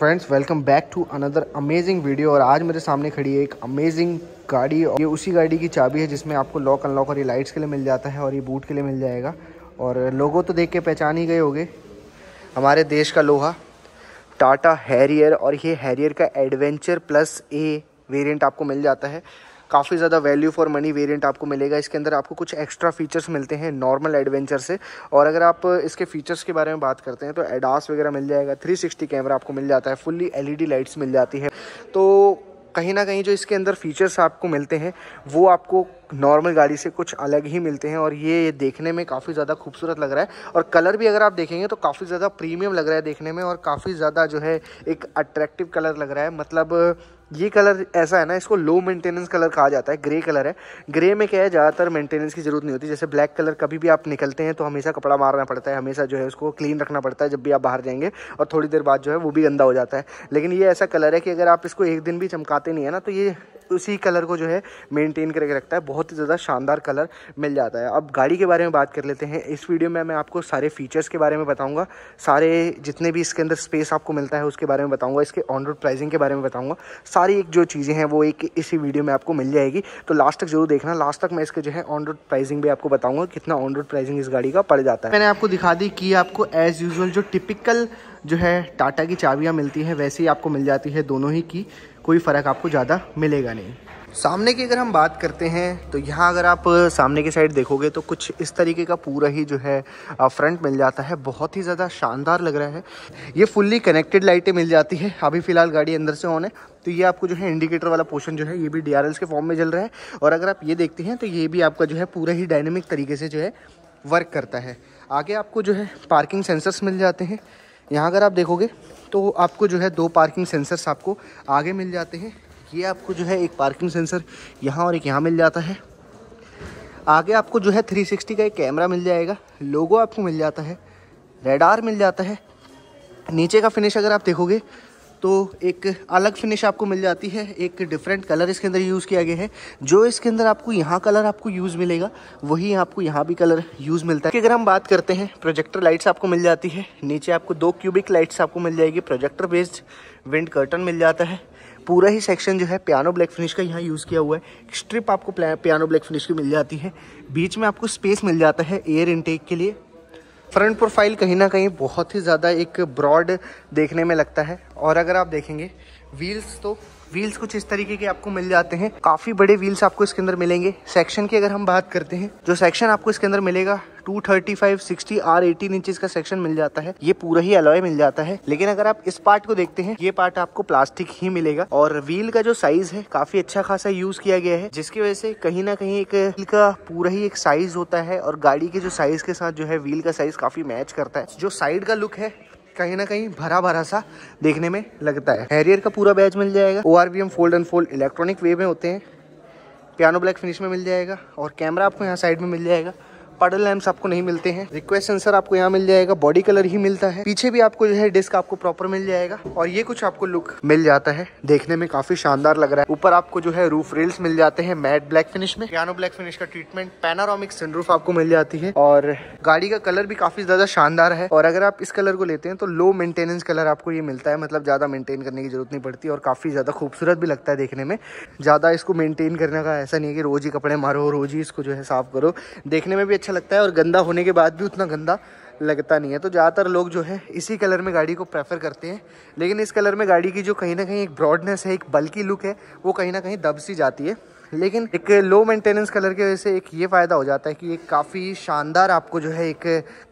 friends welcome back to another amazing video और आज मेरे सामने खड़ी है एक अमेजिंग गाड़ी और ये उसी गाड़ी की चाबी है जिसमें आपको लॉक अनलॉक और ये लाइट्स के लिए मिल जाता है और ये बूट के लिए मिल जाएगा और लोगों तो देख के पहचान ही गए होंगे हमारे देश का लोहा टाटा हैरियर और ये हैरियर का एडवेंचर प्लस ए वेरियंट आपको मिल जाता है काफ़ी ज़्यादा वैल्यू फॉर मनी वेरिएंट आपको मिलेगा इसके अंदर आपको कुछ एक्स्ट्रा फीचर्स मिलते हैं नॉर्मल एडवेंचर से और अगर आप इसके फीचर्स के बारे में बात करते हैं तो एडास वगैरह मिल जाएगा 360 कैमरा आपको मिल जाता है फुल्ली एल लाइट्स मिल जाती है तो कहीं ना कहीं जो इसके अंदर फीचर्स आपको मिलते हैं वो आपको नॉर्मल गाड़ी से कुछ अलग ही मिलते हैं और ये देखने में काफ़ी ज़्यादा खूबसूरत लग रहा है और कलर भी अगर आप देखेंगे तो काफ़ी ज़्यादा प्रीमियम लग रहा है देखने में और काफ़ी ज़्यादा जो है एक अट्रैक्टिव कलर लग रहा है मतलब ये कलर ऐसा है ना इसको लो मेंटेनेंस कलर कहा जाता है ग्रे कलर है ग्रे में क्या है ज़्यादातर मेंटेनेंस की ज़रूरत नहीं होती जैसे ब्लैक कलर कभी भी आप निकलते हैं तो हमेशा कपड़ा मारना पड़ता है हमेशा जो है उसको क्लीन रखना पड़ता है जब भी आप बाहर जाएंगे और थोड़ी देर बाद जो है वो भी गंदा हो जाता है लेकिन ये ऐसा कलर है कि अगर आप इसको एक दिन भी चमकाते नहीं है ना तो ये उसी कलर को जो है मेंटेन करके रखता है बहुत ही ज़्यादा शानदार कलर मिल जाता है अब गाड़ी के बारे में बात कर लेते हैं इस वीडियो में मैं आपको सारे फीचर्स के बारे में बताऊंगा सारे जितने भी इसके अंदर स्पेस आपको मिलता है उसके बारे में बताऊंगा इसके ऑन रोड प्राइसिंग के बारे में बताऊंगा सारी एक जो चीज़ें हैं वो एक इसी वीडियो में आपको मिल जाएगी तो लास्ट तक जरूर देखना लास्ट तक मैं इसके जो है ऑन रोड प्राइसिंग भी आपको बताऊँगा कितना ऑन रोड प्राइसिंग इस गाड़ी का पड़ जाता है मैंने आपको दिखा दी कि आपको एज़ यूजल जो टिपिकल जो है टाटा की चाबियाँ मिलती हैं वैसे ही आपको मिल जाती है दोनों ही की कोई फ़र्क आपको ज़्यादा मिलेगा नहीं सामने की अगर हम बात करते हैं तो यहाँ अगर आप सामने की साइड देखोगे तो कुछ इस तरीके का पूरा ही जो है फ्रंट मिल जाता है बहुत ही ज़्यादा शानदार लग रहा है ये फुल्ली कनेक्टेड लाइटें मिल जाती है अभी फ़िलहाल गाड़ी अंदर से ऑन है तो ये आपको जो है इंडिकेटर वाला पोर्शन जो है ये भी डी के फॉर्म में जल रहा है और अगर आप ये देखते हैं तो ये भी आपका जो है पूरा ही डायनेमिक तरीके से जो है वर्क करता है आगे आपको जो है पार्किंग सेंसर्स मिल जाते हैं यहाँ अगर आप देखोगे तो आपको जो है दो पार्किंग सेंसर्स आपको आगे मिल जाते हैं ये आपको जो है एक पार्किंग सेंसर यहाँ और एक यहाँ मिल जाता है आगे आपको जो है 360 का एक कैमरा मिल जाएगा लोगो आपको मिल जाता है रेडार मिल जाता है नीचे का फिनिश अगर आप देखोगे तो एक अलग फिनिश आपको मिल जाती है एक डिफरेंट कलर इसके अंदर यूज़ किया गया है जो इसके अंदर आपको यहाँ कलर आपको यूज़ मिलेगा वही आपको यहाँ भी कलर यूज़ मिलता है अगर हम बात करते हैं प्रोजेक्टर लाइट्स आपको मिल जाती है नीचे आपको दो क्यूबिक लाइट्स आपको मिल जाएगी प्रोजेक्टर बेस्ड विंड कर्टन मिल जाता है पूरा ही सेक्शन जो है पियानो ब्लैक फिनिश का यहाँ यूज़ किया हुआ है स्ट्रिप आपको पियानो ब्लैक फिनिश की मिल जाती है बीच में आपको स्पेस मिल जाता है एयर इनटेक के लिए फ्रंट प्रोफाइल कहीं ना कहीं बहुत ही ज़्यादा एक ब्रॉड देखने में लगता है और अगर आप देखेंगे व्हील्स तो व्हील्स कुछ इस तरीके के आपको मिल जाते हैं काफी बड़े व्हील्स आपको इसके अंदर मिलेंगे सेक्शन की अगर हम बात करते हैं जो सेक्शन आपको इसके अंदर मिलेगा 235, 60 आर एटीन इंच का सेक्शन मिल जाता है ये पूरा ही अलॉय मिल जाता है लेकिन अगर आप इस पार्ट को देखते हैं ये पार्ट आपको प्लास्टिक ही मिलेगा और व्हील का जो साइज है काफी अच्छा खासा यूज किया गया है जिसकी वजह से कहीं ना कहीं एक व्हील का पूरा ही एक साइज होता है और गाड़ी के जो साइज के साथ जो है व्हील का साइज काफी मैच करता है जो साइड का लुक है कहीं ना कहीं भरा भरा सा देखने में लगता है हैरियर का पूरा बैच मिल जाएगा O R V M fold and fold electronic way में होते हैं पियानो ब्लैक फिनिश में मिल जाएगा और कैमरा आपको यहाँ साइड में मिल जाएगा पडल लैम्स आपको नहीं मिलते हैं रिक्वेस्ट सेंसर आपको यहाँ मिल जाएगा बॉडी कलर ही मिलता है पीछे भी आपको जो है डिस्क आपको प्रॉपर मिल जाएगा और ये कुछ आपको लुक मिल जाता है देखने में काफी शानदार लग रहा है ऊपर आपको जो है रूफ रेल्स मिल जाते हैं मैट ब्लैक फिनिश में पियानो ब्लैक फिनिश का ट्रीटमेंट पेनारोमिक सनरूफ आपको मिल जाती है और गाड़ी का कलर भी काफी ज्यादा शानदार है और अगर आप इस कलर को लेते हैं तो लो मेंटेनेंस कलर आपको ये मिलता है मतलब ज्यादा मेंटेन करने की जरूरत नहीं पड़ती और काफी ज्यादा खूबसूरत भी लगता है देखने में ज्यादा इसको मेंटेन करने का ऐसा नहीं है कि रोज ही कपड़े मारो रोज ही इसको जो है साफ करो देखने में भी अच्छा अच्छा लगता है और गंदा होने के बाद भी उतना गंदा लगता नहीं है तो ज़्यादातर लोग जो है इसी कलर में गाड़ी को प्रेफर करते हैं लेकिन इस कलर में गाड़ी की जो कहीं ना कहीं एक ब्रॉडनेस है एक बल्कि लुक है वो कहीं ना कहीं दब सी जाती है लेकिन एक लो मेंटेनेंस कलर की वजह से एक ये फ़ायदा हो जाता है कि ये काफ़ी शानदार आपको जो है एक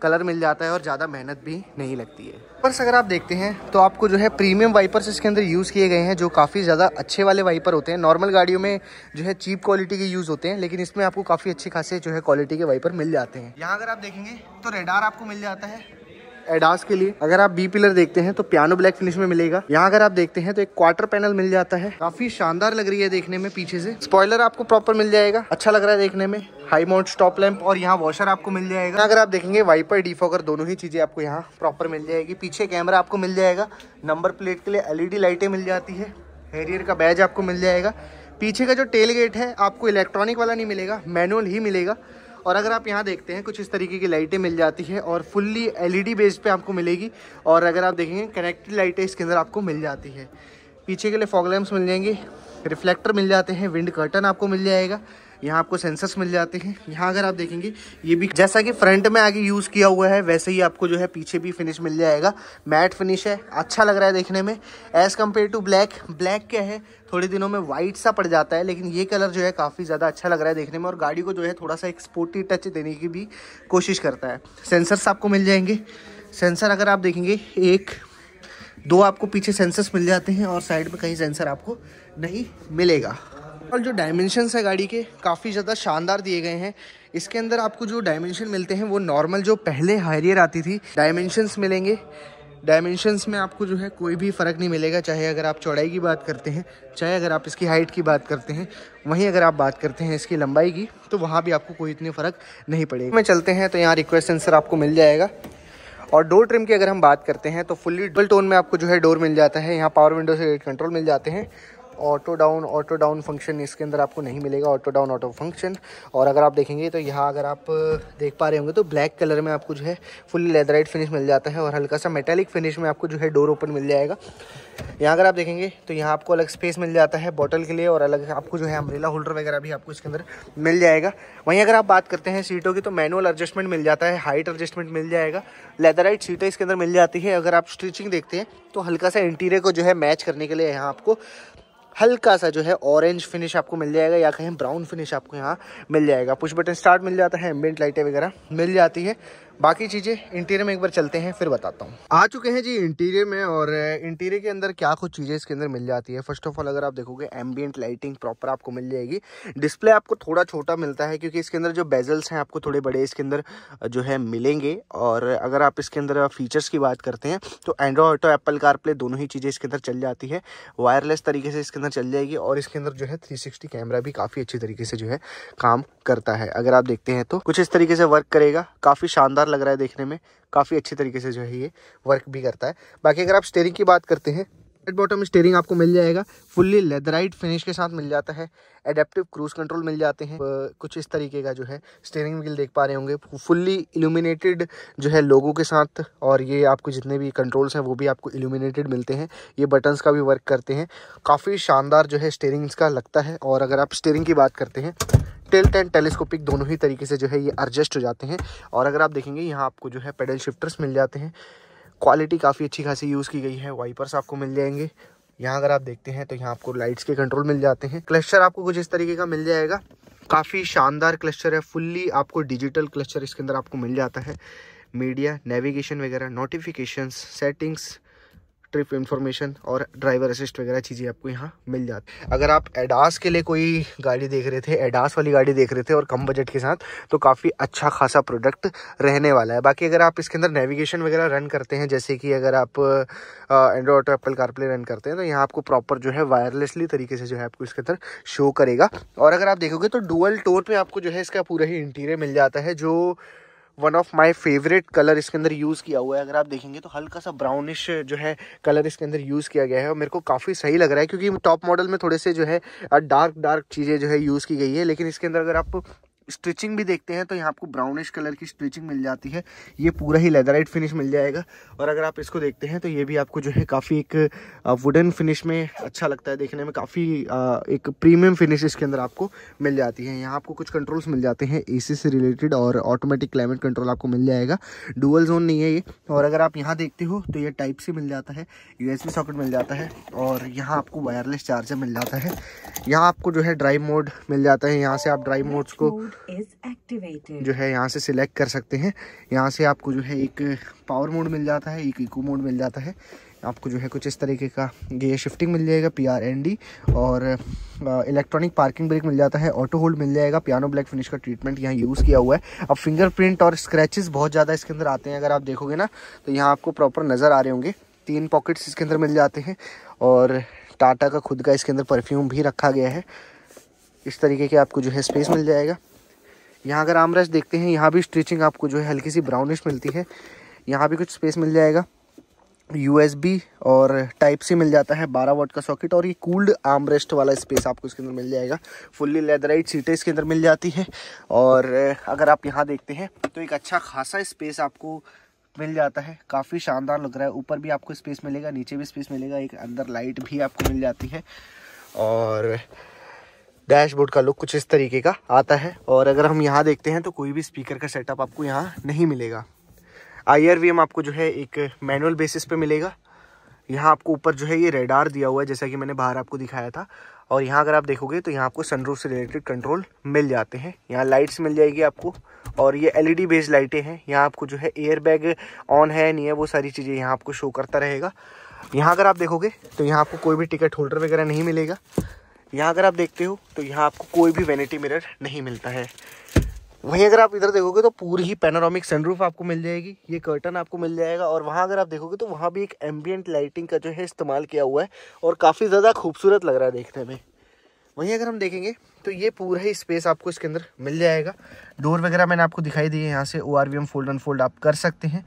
कलर मिल जाता है और ज़्यादा मेहनत भी नहीं लगती है वाइपर्स अगर आप देखते हैं तो आपको जो है प्रीमियम वाइपर्स इसके अंदर यूज़ किए गए हैं जो काफ़ी ज़्यादा अच्छे वाले वाइपर होते हैं नॉर्मल गाड़ियों में जो है चीप क्वालिटी के यूज़ होते हैं लेकिन इसमें आपको काफ़ी अच्छे खासे जो है क्वालिटी के वाइपर मिल जाते हैं यहाँ अगर आप देखेंगे तो रेडार आपको मिल जाता है एडास के लिए अगर आप बी पिलर देखते हैं तो पियानो ब्लैक फिनिश में मिलेगा यहाँ अगर आप देखते हैं तो एक क्वार्टर पैनल मिल जाता है काफी शानदार लग रही है देखने में पीछे से स्पॉयलर आपको प्रॉपर मिल जाएगा अच्छा लग रहा है देखने में हाई माउंट स्टॉप लैंप और यहाँ वॉशर आपको मिल जाएगा अगर आप देखेंगे वाइपर डिफॉकर दोनों ही चीजें आपको यहाँ प्रॉपर मिल जाएगी पीछे कैमरा आपको मिल जाएगा नंबर प्लेट के लिए एलईडी लाइटें मिल जाती है हैरियर का बैज आपको मिल जाएगा पीछे का जो टेल गेट है आपको इलेक्ट्रॉनिक वाला नहीं मिलेगा मैनुअल ही मिलेगा और अगर आप यहाँ देखते हैं कुछ इस तरीके की लाइटें मिल जाती है और फुल्ली एलईडी बेस पे आपको मिलेगी और अगर आप देखेंगे कनेक्टेड लाइटें इसके अंदर आपको मिल जाती है पीछे के लिए फॉग लैम्प्स मिल जाएंगे रिफ्लेक्टर मिल जाते हैं विंड कर्टन आपको मिल जाएगा यहाँ आपको सेंसर्स मिल जाते हैं यहाँ अगर आप देखेंगे ये भी जैसा कि फ्रंट में आगे यूज़ किया हुआ है वैसे ही आपको जो है पीछे भी फिनिश मिल जाएगा मैट फिनिश है अच्छा लग रहा है देखने में as compare to black black क्या है थोड़े दिनों में वाइट सा पड़ जाता है लेकिन ये कलर जो है काफ़ी ज़्यादा अच्छा लग रहा है देखने में और गाड़ी को जो है थोड़ा सा एक स्पोर्टी टच देने की भी कोशिश करता है सेंसर्स आपको मिल जाएंगे सेंसर अगर आप देखेंगे एक दो आपको पीछे सेंसर्स मिल जाते हैं और साइड में कहीं सेंसर आपको नहीं मिलेगा और जो डायमेंशंस है गाड़ी के काफ़ी ज़्यादा शानदार दिए गए हैं इसके अंदर आपको जो डायमेंशन मिलते हैं वो नॉर्मल जो पहले हायरियर आती थी डायमेंशंस मिलेंगे डायमेंशंस में आपको जो है कोई भी फ़र्क नहीं मिलेगा चाहे अगर आप चौड़ाई की बात करते हैं चाहे अगर आप इसकी हाइट की बात करते हैं वहीं अगर आप बात करते हैं इसकी लंबाई की तो वहाँ भी आपको कोई इतनी फ़र्क नहीं पड़ेगा में चलते हैं तो यहाँ रिक्वेस्ट आंसर आपको मिल जाएगा और डोर ट्रिम की अगर हम बात करते हैं तो फुल्ली डबल टोन में आपको जो है डोर मिल जाता है यहाँ पावर विंडो से कंट्रोल मिल जाते हैं auto down auto down function इसके अंदर आपको नहीं मिलेगा ऑटो डाउन ऑटो फंक्शन और अगर आप देखेंगे तो यहाँ अगर आप देख पा रहे होंगे तो ब्लैक कलर में आपको जो है फुल लेदराइट फिनिश मिल जाता है और हल्का सा मेटेलिक फिनिश में आपको जो है डोर ओपन मिल जाएगा यहाँ अगर आप देखेंगे तो यहाँ आपको अलग स्पेस मिल जाता है बॉटल के लिए और अलग आपको जो है अम्ब्रेला होल्डर वगैरह भी आपको इसके अंदर मिल जाएगा वहीं अगर आप बात करते हैं सीटों की तो मैनुअल एडजस्टमेंट मिल जाता है हाइट एडजस्टमेंट मिल जाएगा लेदराइट सीटें इसके अंदर मिल जाती है अगर आप स्टिचिंग देखते हैं तो हल्का सा इंटीरियर को जो है मैच करने के लिए यहाँ आपको हल्का सा जो है ऑरेंज फिनिश आपको मिल जाएगा या कहीं ब्राउन फिनिश आपको यहाँ मिल जाएगा पुश बटन स्टार्ट मिल जाता है एम्बेंट लाइटें वगैरह मिल जाती है बाकी चीज़ें इंटीरियर में एक बार चलते हैं फिर बताता हूँ आ चुके हैं जी इंटीरियर में और इंटीरियर के अंदर क्या कुछ चीज़ें इसके अंदर मिल जाती है फर्स्ट ऑफ ऑल अगर आप देखोगे एम्बियंट लाइटिंग प्रॉपर आपको मिल जाएगी डिस्प्ले आपको थोड़ा छोटा मिलता है क्योंकि इसके अंदर जो बेजल्स हैं आपको थोड़े बड़े इसके अंदर जो है मिलेंगे और अगर आप इसके अंदर फीचर्स की बात करते हैं तो एंड्रॉयड ऑटो एप्पल कारप्ले दोनों ही चीज़ें इसके अंदर चल जाती है वायरलेस तरीके से इसके अंदर चल जाएगी और इसके अंदर जो है थ्री कैमरा भी काफ़ी अच्छी तरीके से जो है काम करता है अगर आप देखते हैं तो कुछ इस तरीके से वर्क करेगा काफ़ी शानदार शानदार लग रहा है देखने में काफ़ी अच्छे तरीके से जो है ये वर्क भी करता है बाकी अगर आप स्टेयरिंग की बात करते हैं एट बॉटम स्टेयरिंग आपको मिल जाएगा फुल्ली लेदराइट फिनिश के साथ मिल जाता है एडेप्टिव क्रूज कंट्रोल मिल जाते हैं कुछ इस तरीके का जो है स्टेयरिंग व्हील देख पा रहे होंगे फुल्ली इल्यूमिनेटेड जो है लोगों के साथ और ये आपको जितने भी कंट्रोल्स हैं वो भी आपको इल्यूमिनेटेड मिलते हैं ये बटन्स का भी वर्क करते हैं काफ़ी शानदार जो है स्टेयरिंग का लगता है और अगर आप स्टेयरिंग की बात करते हैं टेल्ट एंड टेलीस्कोपिक दोनों ही तरीके से जो है ये एडजस्ट हो जाते हैं और अगर आप देखेंगे यहाँ आपको जो है पेडल शिफ्टर्स मिल जाते हैं क्वालिटी काफ़ी अच्छी खासी यूज़ की गई है वाइपर्स आपको मिल जाएंगे यहाँ अगर आप देखते हैं तो यहाँ आपको लाइट्स के कंट्रोल मिल जाते हैं क्लस्टर आपको कुछ इस तरीके का मिल जाएगा काफ़ी शानदार क्लस्टर है फुल्ली आपको डिजिटल क्लस्टर इसके अंदर आपको मिल जाता है मीडिया नेविगेशन वगैरह नोटिफिकेशंस सेटिंग्स ट्रिप इन्फॉर्मेशन और ड्राइवर असिस्ट वगैरह चीज़ें आपको यहाँ मिल जाती अगर आप एडास के लिए कोई गाड़ी देख रहे थे एडास वाली गाड़ी देख रहे थे और कम बजट के साथ तो काफ़ी अच्छा खासा प्रोडक्ट रहने वाला है बाकी अगर आप इसके अंदर नेविगेशन वगैरह रन करते हैं जैसे कि अगर आप एंड्रॉयड एप्पल कारप्ले रन करते हैं तो यहाँ आपको प्रॉपर जो है वायरलेसली तरीके से जो है आपको इसके अंदर शो करेगा और अगर आप देखोगे तो डुअल टोर में आपको जो है इसका पूरा ही इंटीरियर मिल जाता है जो one of my favourite colour इसके अंदर यूज़ किया हुआ है अगर आप देखेंगे तो हल्का सा ब्राउनिश जो है कलर इसके अंदर यूज़ किया गया है और मेरे को काफ़ी सही लग रहा है क्योंकि टॉप मॉडल में थोड़े से जो है डार्क डार्क चीज़ें जो है यूज़ की गई है लेकिन इसके अंदर अगर आप स्ट्रिचिंग भी देखते हैं तो यहाँ आपको ब्राउनिश कलर की स्ट्रिचिंग मिल जाती है ये पूरा ही लेदराइट फिनिश मिल जाएगा और अगर आप इसको देखते हैं तो ये भी आपको जो है काफ़ी एक वुडन फिनिश में अच्छा लगता है देखने में काफ़ी एक प्रीमियम फिनिश इसके अंदर आपको मिल जाती है यहाँ आपको कुछ कंट्रोल्स मिल जाते हैं ए से रिलेटेड और ऑटोमेटिक क्लाइमेट कंट्रोल आपको मिल जाएगा डुअल जोन नहीं है ये और अगर आप यहाँ देखते हो तो ये टाइप से मिल जाता है यू सॉकेट मिल जाता है और यहाँ आपको वायरलेस चार्जर मिल जाता है यहाँ आपको जो है ड्राइव मोड मिल जाता है यहाँ से आप ड्राइव मोड्स को जो है यहाँ से सिलेक्ट कर सकते हैं यहाँ से आपको जो है एक पावर मोड मिल जाता है एक इको मोड मिल जाता है आपको जो है कुछ इस तरीके का ये शिफ्टिंग मिल जाएगा पी आर एन डी और इलेक्ट्रॉनिक पार्किंग ब्रेक मिल जाता है ऑटो होल्ड मिल जाएगा पियानो ब्लैक फिनिश का ट्रीटमेंट यहाँ यूज़ किया हुआ है अब फिंगरप्रिंट और स्क्रैचेस बहुत ज़्यादा इसके अंदर आते हैं अगर आप देखोगे ना तो यहाँ आपको प्रॉपर नज़र आ रहे होंगे तीन पॉकेट्स इसके अंदर मिल जाते हैं और टाटा का खुद का इसके अंदर परफ्यूम भी रखा गया है इस तरीके के आपको जो है स्पेस मिल जाएगा यहाँ अगर आमरेस्ट देखते हैं यहाँ भी स्ट्रिचिंग आपको जो है हल्की सी ब्राउनिश मिलती है यहाँ भी कुछ स्पेस मिल जाएगा यू और टाइप सी मिल जाता है 12 वोट का सॉकेट और ये कूल्ड आमरेस्ट वाला स्पेस आपको इसके अंदर मिल जाएगा फुल्ली लेदराइट सीटें इसके अंदर मिल जाती हैं और अगर आप यहाँ देखते हैं तो एक अच्छा खासा स्पेस आपको मिल जाता है काफ़ी शानदार लग रहा है ऊपर भी आपको स्पेस मिलेगा नीचे भी स्पेस मिलेगा एक अंदर लाइट भी आपको मिल जाती है और डैशबोर्ड का लुक कुछ इस तरीके का आता है और अगर हम यहाँ देखते हैं तो कोई भी स्पीकर का सेटअप आपको यहाँ नहीं मिलेगा आई आपको जो है एक मैनुअल बेसिस पे मिलेगा यहाँ आपको ऊपर जो है ये रेडार दिया हुआ है जैसा कि मैंने बाहर आपको दिखाया था और यहाँ अगर आप देखोगे तो यहाँ आपको सनरूफ से रिलेटेड कंट्रोल मिल जाते हैं यहाँ लाइट्स मिल जाएगी आपको और ये एलईडी बेस्ड लाइटें हैं यहाँ आपको जो है एयर बैग ऑन है नहीं है वो सारी चीज़ें यहाँ आपको शो करता रहेगा यहाँ अगर आप देखोगे तो यहाँ आपको कोई भी टिकट होल्डर वगैरह नहीं मिलेगा यहाँ अगर आप देखते हो तो यहाँ आपको कोई भी वेनिटी मिरर नहीं मिलता है वहीं अगर आप इधर देखोगे तो पूरी ही पेनारोमिक सनरूफ आपको मिल जाएगी ये कर्टन आपको मिल जाएगा और वहाँ अगर आप देखोगे तो वहाँ भी एक एम्बियंट लाइटिंग का जो है इस्तेमाल किया हुआ है और काफ़ी ज़्यादा खूबसूरत लग रहा है देखने में वहीं अगर हम देखेंगे तो ये पूरा ही स्पेस आपको इसके अंदर मिल जाएगा डोर वगैरह मैंने आपको दिखाई दी है यहाँ से O R V M fold unfold आप कर सकते हैं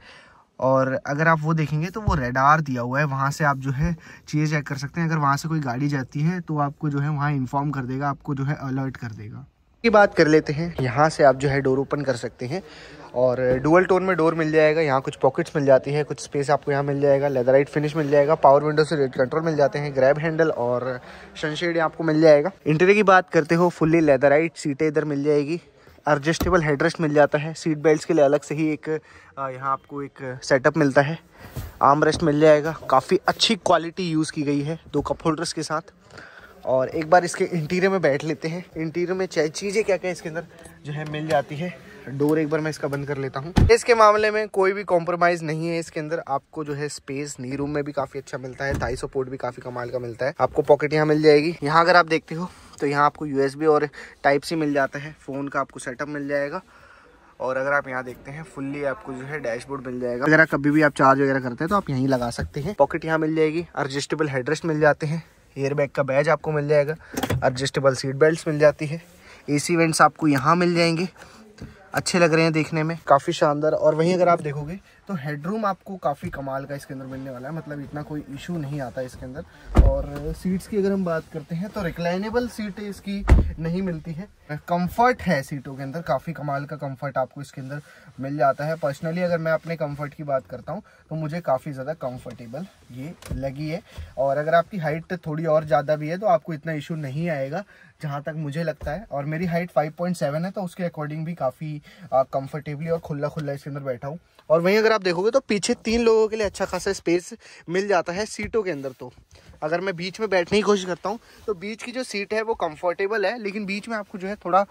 और अगर आप वो देखेंगे तो वो रेडार दिया हुआ है वहाँ से आप जो है चीज़ें चेक कर सकते हैं अगर वहाँ से कोई गाड़ी जाती है तो आपको जो है वहाँ इन्फॉर्म कर देगा आपको जो है अलर्ट कर देगा की बात कर लेते हैं यहाँ से आप जो है डोर ओपन कर सकते हैं और डुअल टोन में डोर मिल जाएगा यहाँ कुछ पॉकेट्स मिल जाती है कुछ स्पेस आपको यहाँ मिल जाएगा लेदराइट फिनिश मिल जाएगा पावर विंडो से रेड कंट्रोल मिल जाते हैं ग्रैब हैंडल और सनशेड आपको मिल जाएगा इंटरे की बात करते हो फुल्ली लेदराइट सीटें इधर मिल जाएगी एडजस्टेबल हेडरेस्ट मिल जाता है सीट बेल्ट के लिए अलग से ही एक यहाँ आपको एक सेटअप मिलता है आर्म रेस्ट मिल जाएगा काफ़ी अच्छी क्वालिटी यूज़ की गई है दो कप होल्डर्स के साथ और एक बार इसके इंटीरियर में बैठ लेते हैं इंटीरियर में चीज़ें क्या क्या इसके अंदर जो है मिल जाती है डोर एक बार मैं इसका बंद कर लेता हूँ इसके मामले में कोई भी कॉम्प्रोमाइज़ नहीं है इसके अंदर आपको जो है स्पेस नी रूम में भी काफ़ी अच्छा मिलता है थाई सपोर्ट भी काफ़ी कमाल का मिलता है आपको पॉकेट यहाँ मिल जाएगी यहाँ अगर आप देखते हो तो यहाँ आपको यूएसबी और टाइप सी मिल जाता है फ़ोन का आपको सेटअप मिल जाएगा और अगर आप यहाँ देखते हैं फुल्ली आपको जो है डैशबोर्ड मिल जाएगा अगर आप कभी भी आप चार्ज वगैरह करते हैं तो आप यहीं लगा सकते हैं पॉकेट यहाँ मिल जाएगी एडजस्टेबल हेडरेस्ट मिल जाते हैं एयरबैग का बैज आपको मिल जाएगा एडजस्टेबल सीट बेल्ट मिल जाती है ए सी वेंट्स आपको यहाँ मिल जाएंगे अच्छे लग रहे हैं देखने में काफ़ी शानदार और वहीं अगर आप देखोगे तो हेडरूम आपको काफ़ी कमाल का इसके अंदर मिलने वाला है मतलब इतना कोई इशू नहीं आता इसके अंदर और सीट्स की अगर हम बात करते हैं तो रिक्लाइनेबल सीट इसकी नहीं मिलती है कंफर्ट है सीटों के अंदर काफ़ी कमाल का कंफर्ट आपको इसके अंदर मिल जाता है पर्सनली अगर मैं अपने कंफर्ट की बात करता हूँ तो मुझे काफ़ी ज़्यादा कम्फर्टेबल ये लगी है और अगर आपकी हाइट थोड़ी और ज़्यादा भी है तो आपको इतना इशू नहीं आएगा जहाँ तक मुझे लगता है और मेरी हाइट 5.7 है तो उसके अकॉर्डिंग भी काफ़ी कंफर्टेबली और खुला खुला इसके अंदर बैठा हूँ और वहीं अगर आप देखोगे तो पीछे तीन लोगों के लिए अच्छा खासा स्पेस मिल जाता है सीटों के अंदर तो अगर मैं बीच में बैठने की कोशिश करता हूँ तो बीच की जो सीट है वो कंफर्टेबल है लेकिन बीच में आपको जो है थोड़ा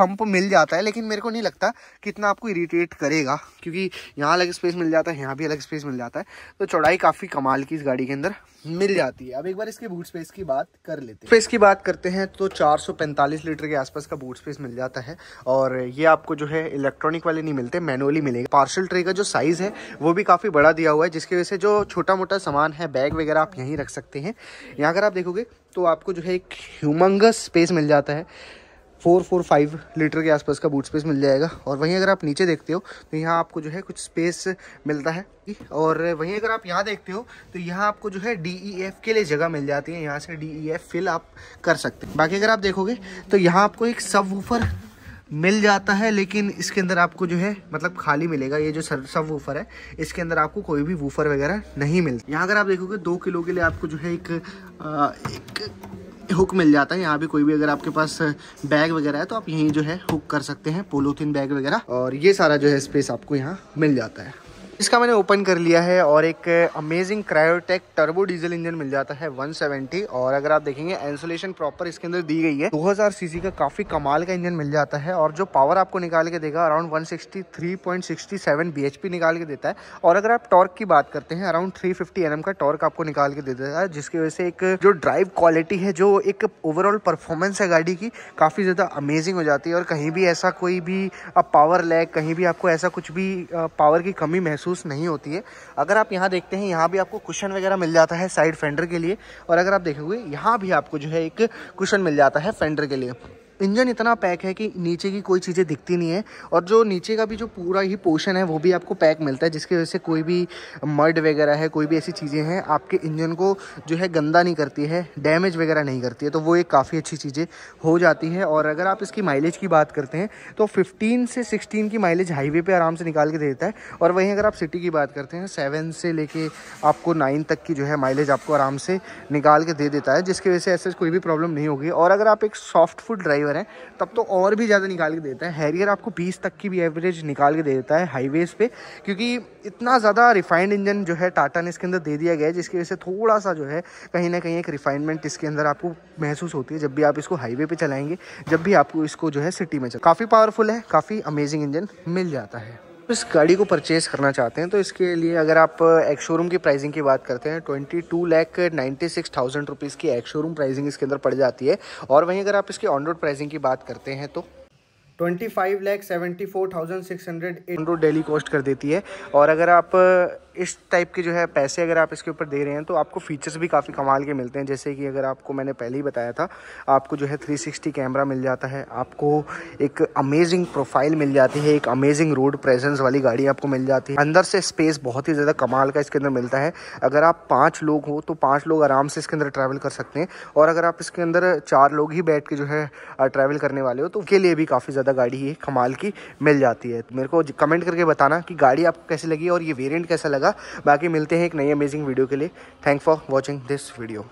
थंप मिल जाता है लेकिन मेरे को नहीं लगता कितना आपको इरीटेट करेगा क्योंकि यहाँ अलग स्पेस मिल जाता है यहाँ भी अलग स्पेस मिल जाता है तो चौड़ाई काफ़ी कमाल की इस गाड़ी के अंदर मिल जाती है अब एक बार इसके बूट स्पेस की बात कर लेते हैं स्पेस की बात करते हैं तो चार लीटर के आसपास का बूट स्पेस मिल जाता है और ये आपको जो है इलेक्ट्रॉनिक वाले नहीं मिलते मैनुअली मिलेगा पार्सल ट्रे का जो साइज़ है वो भी काफ़ी बड़ा दिया हुआ है जिसकी वजह से जो छोटा मोटा सामान है बैग वगैरह आप यहीं रख सकते हैं यहाँ अगर आप देखोगे तो आपको जो है एक ह्यूमंगस स्पेस मिल जाता है फोर फोर फाइव लीटर के आसपास का बूट स्पेस मिल जाएगा और वहीं अगर आप नीचे देखते हो तो यहाँ आपको जो है कुछ स्पेस मिलता है और वहीं अगर आप यहाँ देखते हो तो यहाँ आपको जो है डी ई एफ के लिए जगह मिल जाती है यहाँ से D E F fill up कर सकते हैं बाकी अगर आप देखोगे तो यहाँ आपको एक सब वूफर मिल जाता है लेकिन इसके अंदर आपको जो है मतलब खाली मिलेगा ये जो सब वूफर है इसके अंदर आपको कोई भी वूफर वगैरह नहीं मिलता यहाँ अगर आप देखोगे दो किलो के लिए आपको जो है एक, आ, एक हुक मिल जाता है यहाँ भी कोई भी अगर आपके पास बैग वगैरह है तो आप यहीं जो है हुक कर सकते हैं पोलोथीन बैग वगैरह और ये सारा जो है स्पेस आपको यहाँ मिल जाता है इसका मैंने ओपन कर लिया है और एक amazing Kryotec turbo diesel engine मिल जाता है 170 और अगर आप देखेंगे इंसुलेशन प्रॉपर इसके अंदर दी गई है 2000 सीसी का काफी कमाल का इंजन मिल जाता है और जो पावर आपको निकाल के देगा अराउंड 163.67 bhp निकाल के देता है और अगर आप टॉर्क की बात करते हैं अराउंड थ्री फिफ्टी का टॉर्क आपको निकाल के दे देता है जिसकी वजह से एक जो ड्राइव क्वालिटी है जो एक ओवरऑल परफॉर्मेंस है गाड़ी की काफ़ी ज़्यादा अमेजिंग हो जाती है और कहीं भी ऐसा कोई भी पावर लैग कहीं भी आपको ऐसा कुछ भी पावर की कमी महसूस महसूस नहीं होती है अगर आप यहाँ देखते हैं यहाँ भी आपको कुशन वगैरह मिल जाता है साइड फेंडर के लिए और अगर आप देखोगे यहाँ भी आपको जो है एक कुशन मिल जाता है फेंडर के लिए इंजन इतना पैक है कि नीचे की कोई चीज़ें दिखती नहीं है और जो नीचे का भी जो पूरा ही पोर्शन है वो भी आपको पैक मिलता है जिसकी वजह से कोई भी मर्ड वगैरह है कोई भी ऐसी चीज़ें हैं आपके इंजन को जो है गंदा नहीं करती है डैमेज वगैरह नहीं करती है तो वो एक काफ़ी अच्छी चीज़ें हो जाती है और अगर आप इसकी माइलेज की बात करते हैं तो फिफ्टीन से सिक्सटीन की माइलेज हाईवे पर आराम से निकाल के देता है और वहीं अगर आप सिटी की बात करते हैं सेवन से लेके आपको नाइन तक की जो है माइलेज आपको आराम से निकाल के दे देता है जिसकी वजह से ऐसे कोई भी प्रॉब्लम नहीं होगी और अगर आप एक सॉफ्ट फूड ड्राइवर ड्राइवर है तब तो और भी ज़्यादा निकाल के देता है हैरियर आपको बीस तक की भी एवरेज निकाल के दे देता है हाईवेज़ पे क्योंकि इतना ज़्यादा रिफाइंड इंजन जो है टाटा ने इसके अंदर दे दिया गया है जिसकी वजह से थोड़ा सा जो है कहीं ना कहीं एक रिफाइनमेंट इसके अंदर आपको महसूस होती है जब भी आप इसको हाईवे पर चलाएंगे जब भी आपको इसको जो है सिटी में काफ़ी पावरफुल है काफ़ी अमेजिंग इंजन मिल जाता है इस गाड़ी को परचेज़ करना चाहते हैं तो इसके लिए अगर आप एक uh, शोरूम की प्राइसिंग की बात करते हैं twenty two lakh ninety six thousand rupees की एक शोरूम प्राइसिंग इसके अंदर पड़ जाती है और वहीं अगर आप इसकी ऑन रोड प्राइसिंग की बात करते हैं तो twenty five lakh seventy four thousand six hundred daily cost कर देती है और अगर आप uh, इस टाइप के जो है पैसे अगर आप इसके ऊपर दे रहे हैं तो आपको फीचर्स भी काफ़ी कमाल के मिलते हैं जैसे कि अगर आपको मैंने पहले ही बताया था आपको जो है 360 कैमरा मिल जाता है आपको एक अमेजिंग प्रोफाइल मिल जाती है एक अमेजिंग रोड प्रेजेंस वाली गाड़ी आपको मिल जाती है अंदर से स्पेस बहुत ही ज़्यादा कमाल का इसके अंदर मिलता है अगर आप पाँच लोग हो तो पाँच लोग आराम से इसके अंदर ट्रैवल कर सकते हैं और अगर आप इसके अंदर चार लोग ही बैठ के जो है ट्रैवल करने वाले हो तो उसके लिए भी काफ़ी ज़्यादा गाड़ी ये कमाल की मिल जाती है मेरे को कमेंट करके बताना कि गाड़ी आपको कैसी लगी और ये वेरियंट कैसा लगा बाकी मिलते हैं एक नई अमेजिंग वीडियो के लिए thank for watching this video